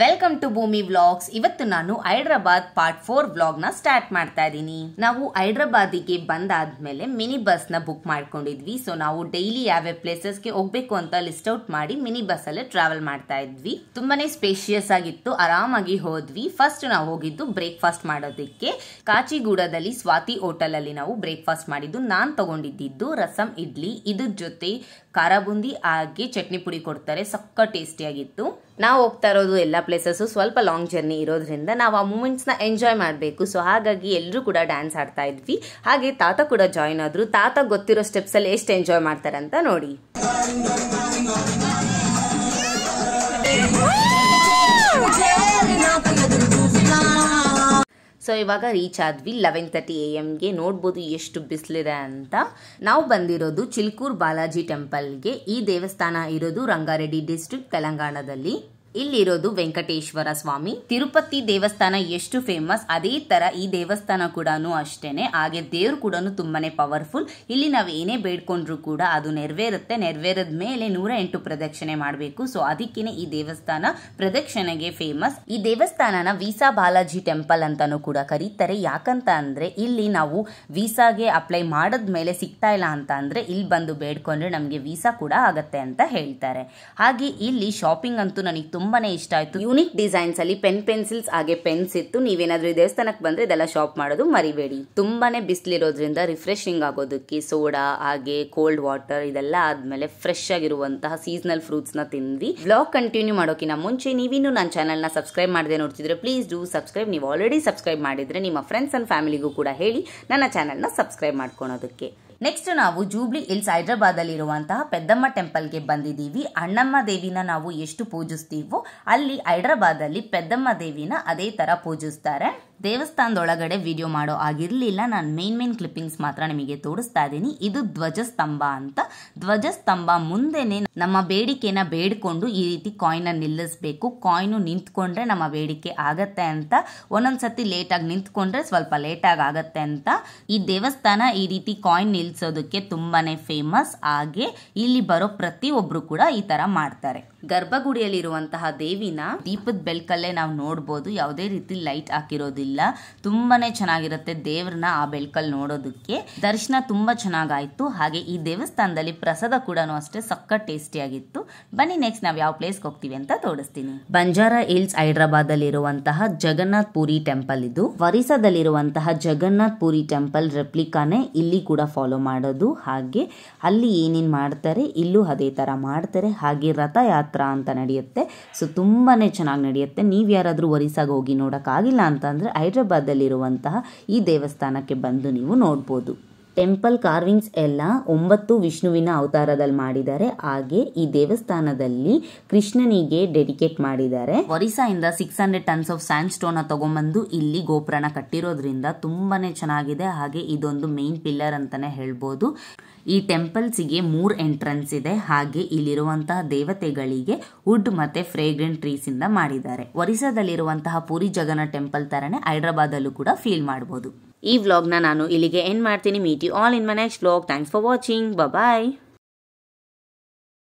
welcome to ಭೂಮಿ vlogs ಇವತ್ತು ನಾನು ಹೈದ್ರಾಬಾದ್ ಪಾರ್ಟ್ ಫೋರ್ ವ್ಲಾಗ್ ನ ಸ್ಟಾರ್ಟ್ ಮಾಡ್ತಾ ಇದ್ದೀನಿ ನಾವು ಹೈದ್ರಾಬಾದಿಗೆ ಬಂದಾದ್ಮೇಲೆ ಮಿನಿ ಬಸ್ ನ ಬುಕ್ ಮಾಡ್ಕೊಂಡಿದ್ವಿ ಸೊ ನಾವು ಡೈಲಿ ಯಾವ್ಯಾವ ಪ್ಲೇಸಸ್ ಗೆ ಹೋಗ್ಬೇಕು ಅಂತ ಲಿಸ್ಟ್ ಔಟ್ ಮಾಡಿ ಮಿನಿ ಬಸ್ ಅಲ್ಲಿ ಟ್ರಾವೆಲ್ ಮಾಡ್ತಾ ಇದ್ವಿ ತುಂಬಾನೇ ಸ್ಪೇಷಿಯಸ್ ಆಗಿತ್ತು ಆರಾಮಾಗಿ ಹೋದ್ವಿ ಫಸ್ಟ್ ನಾವು ಹೋಗಿದ್ದು ಬ್ರೇಕ್ಫಾಸ್ಟ್ ಮಾಡೋದಕ್ಕೆ ಕಾಚಿಗೂಡದಲ್ಲಿ ಸ್ವಾತಿ ಹೋಟೆಲ್ ಅಲ್ಲಿ ನಾವು ಬ್ರೇಕ್ಫಾಸ್ಟ್ ಮಾಡಿದ್ದು ನಾನ್ ತಗೊಂಡಿದ್ದು ರಸಂ ಇಡ್ಲಿ ಇದ್ರ ಜೊತೆ ಖಾರ ಬುಂದಿ ಹಾಗೆ ಚಟ್ನಿ ಪುಡಿ ಕೊಡ್ತಾರೆ ಸಕ್ಕ ಟೇಸ್ಟಿ ಆಗಿತ್ತು ನಾವು ಹೋಗ್ತಾ ಇರೋದು ಎಲ್ಲ ಪ್ಲೇಸಸ್ಸು ಸ್ವಲ್ಪ ಲಾಂಗ್ ಜರ್ನಿ ಇರೋದ್ರಿಂದ ನಾವು ಆ ಮೂಮೆಂಟ್ಸ್ನ ಎಂಜಾಯ್ ಮಾಡಬೇಕು ಸೊ ಹಾಗಾಗಿ ಎಲ್ಲರೂ ಕೂಡ ಡ್ಯಾನ್ಸ್ ಆಡ್ತಾ ಇದ್ವಿ ಹಾಗೆ ತಾತ ಕೂಡ ಜಾಯ್ನ್ ಆದರು ತಾತ ಗೊತ್ತಿರೋ ಸ್ಟೆಪ್ಸಲ್ಲಿ ಎಷ್ಟು ಎಂಜಾಯ್ ಮಾಡ್ತಾರೆ ಅಂತ ನೋಡಿ ಸೊ ಇವಾಗ ರೀಚ್ ಆದ್ವಿ ಲೆವೆನ್ ತರ್ಟಿ ಎ ಎಮ್ಗೆ ನೋಡ್ಬೋದು ಎಷ್ಟು ಬಿಸಿಲಿದೆ ಅಂತ ನಾವು ಬಂದಿರೋದು ಚಿಲ್ಕೂರ್ ಬಾಲಾಜಿ ಟೆಂಪಲ್ಗೆ ಈ ದೇವಸ್ಥಾನ ಇರೋದು ರಂಗಾರೆಡ್ಡಿ ಡಿಸ್ಟ್ರಿಕ್ಟ್ ತೆಲಂಗಾಣದಲ್ಲಿ ಇಲ್ಲಿರೋದು ವೆಂಕಟೇಶ್ವರ ಸ್ವಾಮಿ ತಿರುಪತಿ ದೇವಸ್ಥಾನ ಎಷ್ಟು ಫೇಮಸ್ ಅದೇ ತರ ಈ ದೇವಸ್ಥಾನ ಕೂಡ ಅಷ್ಟೇನೆ ಹಾಗೆ ದೇವ್ರು ಕೂಡ ತುಂಬಾನೇ ಪವರ್ಫುಲ್ ಇಲ್ಲಿ ನಾವು ಏನೇ ಬೇಡ್ಕೊಂಡ್ರು ಕೂಡ ಅದು ನೆರವೇರುತ್ತೆ ನೆರವೇರದ ಮೇಲೆ ನೂರ ಎಂಟು ಪ್ರದಕ್ಷಿಣೆ ಮಾಡಬೇಕು ಸೊ ಅದಕ್ಕೇನೆ ಈ ದೇವಸ್ಥಾನ ಪ್ರದಕ್ಷಿಣೆಗೆ ಫೇಮಸ್ ಈ ದೇವಸ್ಥಾನನ ವೀಸಾ ಬಾಲಾಜಿ ಟೆಂಪಲ್ ಅಂತಾನು ಕೂಡ ಕರೀತಾರೆ ಯಾಕಂತ ಅಂದ್ರೆ ಇಲ್ಲಿ ನಾವು ವೀಸಾಗೆ ಅಪ್ಲೈ ಮಾಡದ ಮೇಲೆ ಸಿಗ್ತಾ ಇಲ್ಲ ಅಂತ ಅಂದ್ರೆ ಇಲ್ಲಿ ಬಂದು ಬೇಡ್ಕೊಂಡ್ರೆ ನಮಗೆ ವೀಸಾ ಕೂಡ ಆಗತ್ತೆ ಅಂತ ಹೇಳ್ತಾರೆ ಹಾಗೆ ಇಲ್ಲಿ ಶಾಪಿಂಗ್ ಅಂತೂ ನನಗೆ ತುಂಬಾನೇ ಇಷ್ಟ ಆಯ್ತು ಯೂನಿಕ್ ಡಿಸೈನ್ಸ್ ಅಲ್ಲಿ ಪೆನ್ ಪೆನ್ಸಿಲ್ಸ್ ಹಾಗೆ ಪೆನ್ಸ್ ಇತ್ತು ನೀವೇನಾದ್ರೂ ದೇವಸ್ಥಾನಕ್ಕೆ ಬಂದ್ರೆ ಇದೆಲ್ಲ ಶಾಪ್ ಮಾಡೋದು ಮರಿಬೇಡಿ ತುಂಬಾನೇ ಬಿಸಿಲಿರೋದ್ರಿಂದ ರಿಫ್ರೆಶಿಂಗ್ ಆಗೋದಕ್ಕೆ ಸೋಡಾ ಹಾಗೆ ಕೋಲ್ಡ್ ವಾಟರ್ ಇದೆಲ್ಲ ಆದ್ಮೇಲೆ ಫ್ರೆಶ್ ಆಗಿರುವಂತಹ ಸೀಸನಲ್ ಫ್ರೂಟ್ಸ್ ನ ತಿಂದ್ವಿ ಬ್ಲಾಗ್ ಕಂಟಿನ್ಯೂ ಮಾಡೋಕಿನ ಮುಂಚೆ ನೀವಿನ್ನು ನನ್ನ ಚಾನಲ್ ನ ಸಬ್ಸ್ಕ್ರೈಬ್ ಮಾಡದೆ ನೋಡ್ತಿದ್ರೆ ಪ್ಲೀಸ್ ಡೂ ಸಬ್ಸ್ಕ್ರೈಬ್ ನೀವು ಆಲ್ರೆಡಿ ಸಬ್ಸ್ಕ್ರೈಬ್ ಮಾಡಿದ್ರೆ ನಿಮ್ಮ ಫ್ರೆಂಡ್ಸ್ ಅಂಡ್ ಫ್ಯಾಮಿಲಿಗೂ ಕೂಡ ಹೇಳಿ ನನ್ನ ಚಾನಲ್ ನ ಸಬ್ಸ್ಕ್ರೈಬ್ ಮಾಡ್ಕೊಳೋದಕ್ಕೆ ನೆಕ್ಸ್ಟ್ ನಾವು ಜೂಬ್ಲಿ ಹಿಲ್ಸ್ ಇರುವಂತಹ ಪೆದ್ದಮ್ಮ ಗೆ ಬಂದಿದ್ದೀವಿ ಅಣ್ಣಮ್ಮ ದೇವಿನ ನಾವು ಎಷ್ಟು ಪೂಜಿಸ್ತೀವೋ ಅಲ್ಲಿ ಅಲ್ಲಿ ಪೆದ್ದಮ್ಮ ದೇವಿನ ಅದೇ ತರ ಪೂಜಿಸ್ತಾರೆ ದೇವಸ್ಥಾನದೊಳಗಡೆ ವಿಡಿಯೋ ಮಾಡೋ ಆಗಿರಲಿಲ್ಲ ನಾನು ಮೇನ್ ಮೇನ್ ಕ್ಲಿಪ್ಪಿಂಗ್ಸ್ ಮಾತ್ರ ನಿಮಗೆ ತೋರಿಸ್ತಾ ಇದ್ದೀನಿ ಇದು ಧ್ವಜಸ್ತಂಭ ಅಂತ ಧ್ವಜಸ್ತಂಭ ಮುಂದೆನೆ ನಮ್ಮ ಬೇಡಿಕೆನ ಬೇಡ್ಕೊಂಡು ಈ ರೀತಿ ಕಾಯಿನ್ ನಿಲ್ಲಿಸಬೇಕು ಕಾಯಿನು ನಿಂತ್ಕೊಂಡ್ರೆ ನಮ್ಮ ಬೇಡಿಕೆ ಆಗತ್ತೆ ಅಂತ ಒಂದೊಂದ್ಸತಿ ಲೇಟಾಗಿ ನಿಂತ್ಕೊಂಡ್ರೆ ಸ್ವಲ್ಪ ಲೇಟಾಗಿ ಆಗತ್ತೆ ಅಂತ ಈ ದೇವಸ್ಥಾನ ಈ ರೀತಿ ಕಾಯಿನ್ ನಿಲ್ಲಿಸೋದಕ್ಕೆ ತುಂಬಾನೇ ಫೇಮಸ್ ಹಾಗೆ ಇಲ್ಲಿ ಬರೋ ಪ್ರತಿಯೊಬ್ಬರು ಕೂಡ ಈ ಥರ ಮಾಡ್ತಾರೆ ಗರ್ಭಗುಡಿಯಲ್ಲಿರುವಂತಹ ದೇವಿನ ದೀಪದ ಬೆಳಕಲ್ಲೇ ನಾವು ನೋಡ್ಬೋದು ಯಾವುದೇ ರೀತಿ ಲೈಟ್ ಹಾಕಿರೋದಿಲ್ಲ ತುಂಬಾನೇ ಚೆನ್ನಾಗಿರುತ್ತೆ ದೇವ್ರನ್ನ ಆ ಬೆಳಕಲ್ಲಿ ನೋಡೋದಕ್ಕೆ ದರ್ಶನ ತುಂಬಾ ಚೆನ್ನಾಗಾಯ್ತು ಹಾಗೆ ಈ ದೇವಸ್ಥಾನದಲ್ಲಿ ಪ್ರಸಾದ ಕೂಡ ಅಷ್ಟೇ ಟೇಸ್ಟಿ ಆಗಿತ್ತು ಬನ್ನಿ ನೆಕ್ಸ್ಟ್ ನಾವು ಯಾವ ಪ್ಲೇಸ್ಗೆ ಹೋಗ್ತೀವಿ ಅಂತ ತೋರಿಸ್ತೀನಿ ಬಂಜಾರ ಹಿಲ್ಸ್ ಹೈದರಾಬಾದ್ ಇರುವಂತಹ ಜಗನ್ನಾಥ್ ಪುರಿ ಟೆಂಪಲ್ ಇದು ಒರಿಸಾದಲ್ಲಿರುವಂತಹ ಜಗನ್ನಾಥ್ ಪುರಿ ಟೆಂಪಲ್ ರೆಪ್ಲಿಕಾನೆ ಇಲ್ಲಿ ಕೂಡ ಫಾಲೋ ಮಾಡೋದು ಹಾಗೆ ಅಲ್ಲಿ ಏನೇನ್ ಮಾಡ್ತಾರೆ ಇಲ್ಲೂ ಅದೇ ತರ ಮಾಡ್ತಾರೆ ಹಾಗೆ ರಥಯಾತ್ರೆ ಹತ್ರ ಅಂತ ನಡೆಯುತ್ತೆ ಸೊ ತುಂಬಾ ಚೆನ್ನಾಗಿ ನಡೆಯುತ್ತೆ ನೀವು ಯಾರಾದರೂ ಒರಿಸಾಗಿ ಹೋಗಿ ನೋಡೋಕ್ಕಾಗಿಲ್ಲ ಅಂತಂದರೆ ಹೈದ್ರಾಬಾದಲ್ಲಿರುವಂತಹ ಈ ದೇವಸ್ಥಾನಕ್ಕೆ ಬಂದು ನೀವು ನೋಡ್ಬೋದು ಟೆಂಪಲ್ ಕಾರ್ವಿಂಗ್ಸ್ ಎಲ್ಲ ಒಂಬತ್ತು ವಿಷ್ಣುವಿನ ಅವತಾರದಲ್ಲಿ ಮಾಡಿದ್ದಾರೆ ಹಾಗೆ ಈ ದೇವಸ್ಥಾನದಲ್ಲಿ ಕೃಷ್ಣನಿಗೆ ಡೆಡಿಕೇಟ್ ಮಾಡಿದ್ದಾರೆ ಒರಿಸ್ಸಾ ಇಂದ six hundred tons of sandstone ತಗೊಂಡ್ಬಂದು ಇಲ್ಲಿ ಗೋಪುರನ ಕಟ್ಟಿರೋದ್ರಿಂದ ತುಂಬಾನೇ ಚೆನ್ನಾಗಿದೆ ಹಾಗೆ ಇದೊಂದು ಮೇನ್ ಪಿಲ್ಲರ್ ಅಂತಾನೆ ಹೇಳ್ಬೋದು ಈ ಟೆಂಪಲ್ಸಿಗೆ ಮೂರ್ ಎಂಟ್ರೆನ್ಸ್ ಇದೆ ಹಾಗೆ ಇಲ್ಲಿರುವಂತಹ ದೇವತೆಗಳಿಗೆ ವುಡ್ ಮತ್ತೆ ಫ್ರೇಗ್ರೆಂಟ್ ಟ್ರೀಸ್ ಇಂದ ಮಾಡಿದ್ದಾರೆ ಒರಿಸ್ಸಾದಲ್ಲಿರುವಂತಹ ಪುರಿ ಜಗನ್ನಾಥ ಟೆಂಪಲ್ ತರನೇ ಹೈದರಾಬಾದ್ ಅಲ್ಲೂ ಕೂಡ ಫೀಲ್ ಮಾಡಬಹುದು ಈ ವ್ಲಾಗ್ನ ನಾನು ಇಲ್ಲಿಗೆ ಎಂಡ್ ಮಾಡ್ತೀನಿ meet you all in my next vlog thanks for watching bye